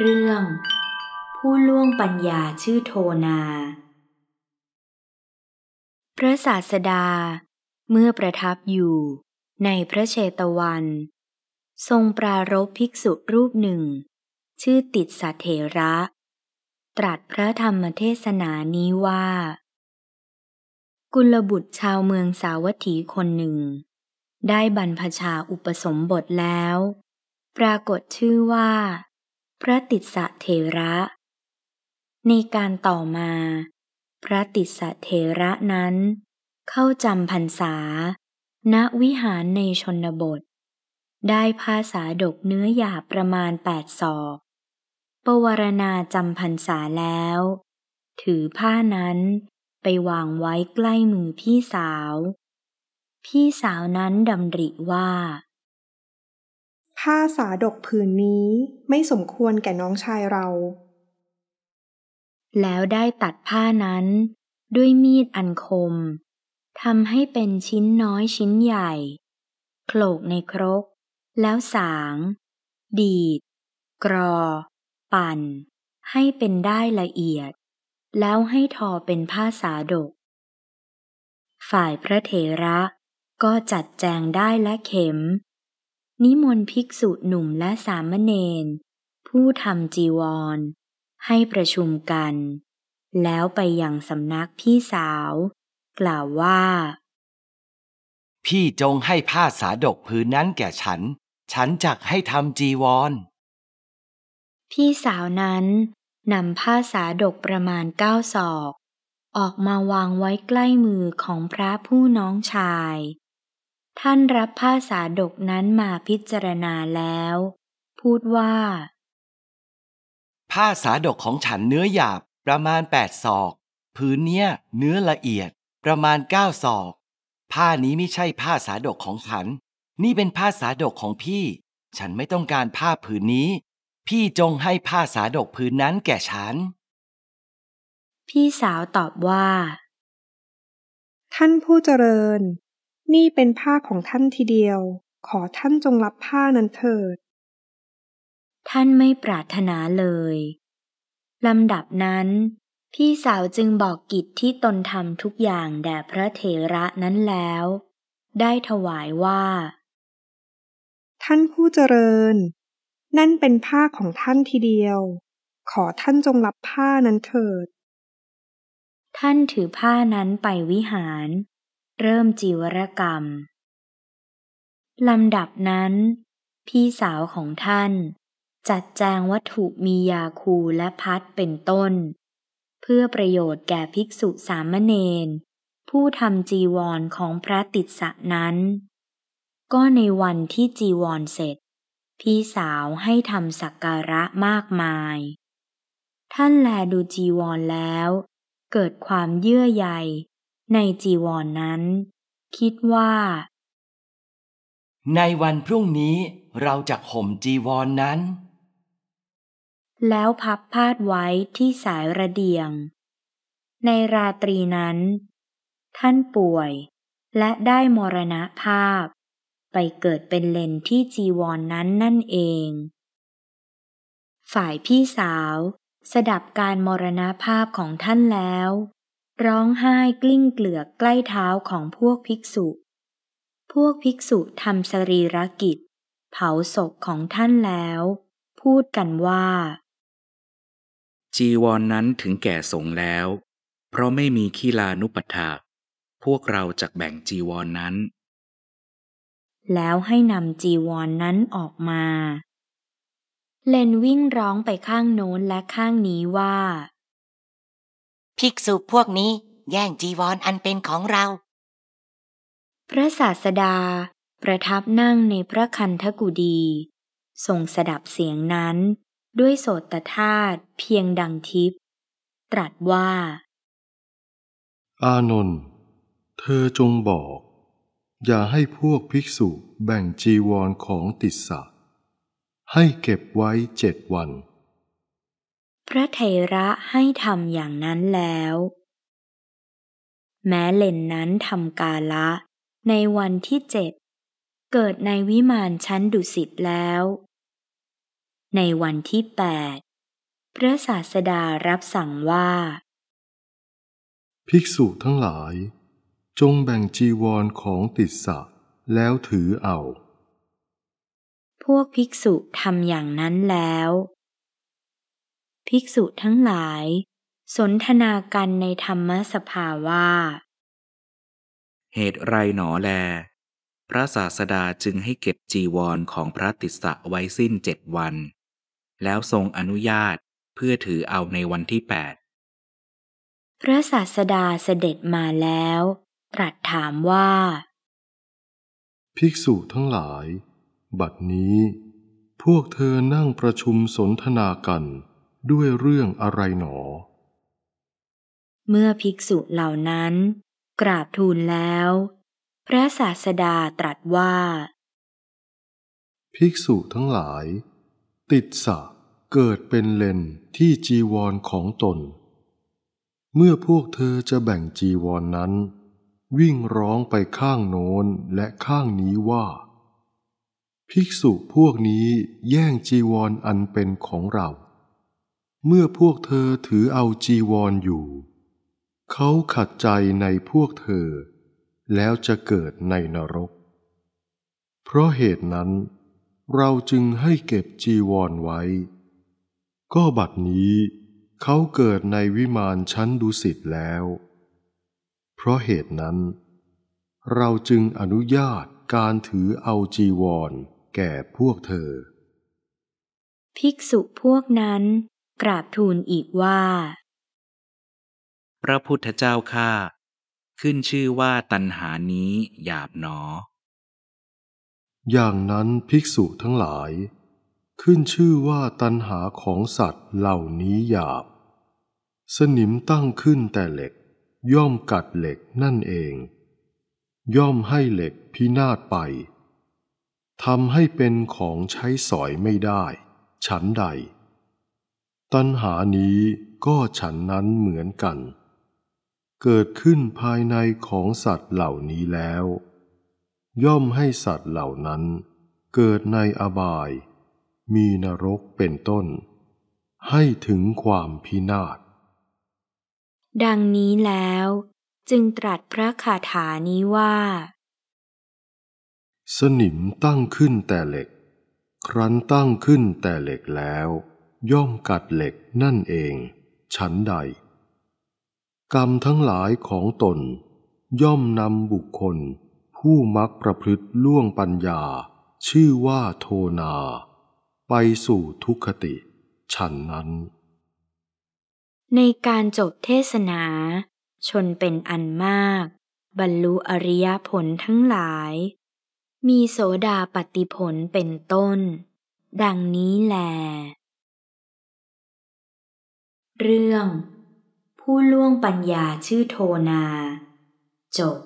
เรื่องผู้ล่วงปัญญาชื่อโทนา พระศาสดาเมื่อประทับอยู่ในพระเชตวัน ทรงปรารบภิกษุรูปหนึ่ง ชื่อติดสัเถระ ตรัสพระธรรมเทศนานี้ว่า กุลบุตรชาวเมืองสาวัตถีคนหนึ่ง ได้บรรพชาอุปสมบทแล้ว ปรากฏชื่อว่าพระติสเทระ ในการต่อมา พระติสเทระนั้น เข้าจำพรรษา ณวิหารในชนบท ได้ภาษาดกเนื้อหยาประมาณแปดศอกปวารณาจำพรรษาแล้ว ถือผ้านั้นไปวางไว้ใกล้มือพี่สาว พี่สาวนั้นดำริว่าผ้าสาดกผืนนี้ไม่สมควรแก่น้องชายเรา แล้วได้ตัดผ้านั้นด้วยมีดอันคม ทำให้เป็นชิ้นน้อยชิ้นใหญ่โขลกในครก แล้วสาง ดีด กรอ ปั่น ให้เป็นได้ละเอียด แล้วให้ทอเป็นผ้าสาดก ฝ่ายพระเถระก็จัดแจงได้และเข็มนิมนต์ภิกษุหนุ่มและสามเณรผู้ทำจีวร ให้ประชุมกัน แล้วไปยังสำนักพี่สาว กล่าวว่า พี่จงให้ผ้าสาดกพื้นนั้นแก่ฉัน ฉันจักให้ทำจีวร พี่สาวนั้นนำผ้าสาดกประมาณเก้าศอก ออกมาวางไว้ใกล้มือของพระผู้น้องชายท่านรับผ้าสาดกนั้นมาพิจารณาแล้ว พูดว่า ผ้าสาดกของฉันเนื้อหยาบ ประมาณแปดศอกผืนเนี้ยเนื้อละเอียด ประมาณเก้าศอก ผ้านี้ไม่ใช่ผ้าสาดกของฉันนี่เป็นผ้าสาดกของพี่ ฉันไม่ต้องการผ้าผืนนี้ พี่จงให้ผ้าสาดกผืนนั้นแก่ฉัน พี่สาวตอบว่า ท่านผู้เจริญนี่เป็นผ้าของท่านทีเดียว ขอท่านจงรับผ้านั้นเถิด ท่านไม่ปรารถนาเลย ลำดับนั้น พี่สาวจึงบอกกิจที่ตนทำทุกอย่างแด่พระเถระนั้นแล้ว ได้ถวายว่า ท่านผู้เจริญ นั่นเป็นผ้าของท่านทีเดียว ขอท่านจงรับผ้านั้นเถิด ท่านถือผ้านั้นไปวิหารเริ่มจีวรกรรม ลำดับนั้น พี่สาวของท่าน จัดแจงวัตถุมียาคูและพัดเป็นต้น เพื่อประโยชน์แก่ภิกษุสามเณรผู้ทำจีวรของพระติดสะนั้น ก็ในวันที่จีวรเสร็จ พี่สาวให้ทำสักการะมากมาย ท่านแลดูจีวรแล้ว เกิดความเยื่อใยในจีวรนนั้น คิดว่า ในวันพรุ่งนี้เราจะห่มจีวรนนั้น แล้วพับพาดไว้ที่สายระเดียง ในราตรีนั้น ท่านป่วยและได้มรณะภาพ ไปเกิดเป็นเลนที่จีวรนนั้นนั่นเอง ฝ่ายพี่สาว สดับการมรณะภาพของท่านแล้วร้องไห้กลิ้งเกลือกใกล้เท้าของพวกภิกษุ พวกภิกษุทำสรีรกิจ เผาศพของท่านแล้ว พูดกันว่า จีวรนนั้นถึงแก่สงแล้ว เพราะไม่มีขีลานุปถาพวกเราจะแบ่งจีวรนนั้น แล้วให้นำจีวรนนั้นออกมา เลนวิ่งร้องไปข้างโน้นและข้างนี้ว่าภิกษุพวกนี้แย่งจีวรออันเป็นของเรา พระศาสดาประทับนั่งในพระคันธกุดีทรงสดับเสียงนั้นด้วยโสตธาตุเพียงดังทิพตรัสว่า อานนท์เธอจงบอก อย่าให้พวกภิกษุแบ่งจีวรของติสสะให้เก็บไว้เจ็ดวันพระเทระให้ทำอย่างนั้นแล้ว แม้เลนนั้นทำกาละในวันที่เจ็ดเกิดในวิมานชั้นดุสิตแล้ว ในวันที่แปด พระศาสดารับสั่งว่า ภิกษุทั้งหลาย จงแบ่งจีวรของติสสะแล้วถือเอา พวกภิกษุทำอย่างนั้นแล้วภิกษุทั้งหลาย สนทนากันในธรรมสภาว่า เหตุไรหนอแล พระศาสดาจึงให้เก็บจีวรของพระติสสะไว้สิ้นเจ็ดวัน แล้วทรงอนุญาตเพื่อถือเอาในวันที่แปดพระศาสดาเสด็จมาแล้ว ตรัสถามว่า ภิกษุทั้งหลาย บัดนี้ พวกเธอนั่งประชุมสนทนากันด้วยเรื่องอะไรหนอ เมื่อภิกษุเหล่านั้น กราบทูลแล้ว พระศาสดาตรัสว่า ภิกษุทั้งหลาย ติดสะเกิดเป็นเลนที่จีวรของตน เมื่อพวกเธอจะแบ่งจีวรนนั้น วิ่งร้องไปข้างโน้นและข้างนี้ว่า ภิกษุพวกนี้แย่งจีวรออันเป็นของเราเมื่อพวกเธอถือเอาจีวรออยู่ เขาขัดใจในพวกเธอ แล้วจะเกิดในนรก เพราะเหตุนั้น เราจึงให้เก็บจีวรไว้ ก็บัดนี้เขาเกิดในวิมานชั้นดุสิตแล้ว เพราะเหตุนั้น เราจึงอนุญาตการถือเอาจีวรแก่พวกเธอ ภิกษุพวกนั้นกราบทูลอีกว่า พระพุทธเจ้าข้าขึ้นชื่อว่าตัณหานี้หยาบหนอ อย่างนั้นภิกษุทั้งหลาย ขึ้นชื่อว่าตัณหาของสัตว์เหล่านี้หยาบ สนิมตั้งขึ้นแต่เหล็ก ย่อมกัดเหล็กนั่นเอง ย่อมให้เหล็กพินาศไปทำให้เป็นของใช้สอยไม่ได้ ฉันใดตัณหานี้ก็ฉันนั้นเหมือนกัน เกิดขึ้นภายในของสัตว์เหล่านี้แล้ว ย่อมให้สัตว์เหล่านั้นเกิดในอบาย มีนรกเป็นต้น ให้ถึงความพินาศดังนี้แล้ว จึงตรัสพระคาถานี้ว่า สนิมตั้งขึ้นแต่เหล็ก ครั้นตั้งขึ้นแต่เหล็กแล้วย่อมกัดเหล็กนั่นเอง ฉันใด กรรมทั้งหลายของตน ย่อมนำบุคคล ผู้มักประพฤติล่วงปัญญา ชื่อว่าโทนา ไปสู่ทุกขติ ฉันนั้น ในการจบเทศนา ชนเป็นอันมาก บรรลุอริยผลทั้งหลาย มีโสดาปฏิผลเป็นต้น ดังนี้แหละเรื่องผู้ล่วงปัญญาชื่อโทนา จบ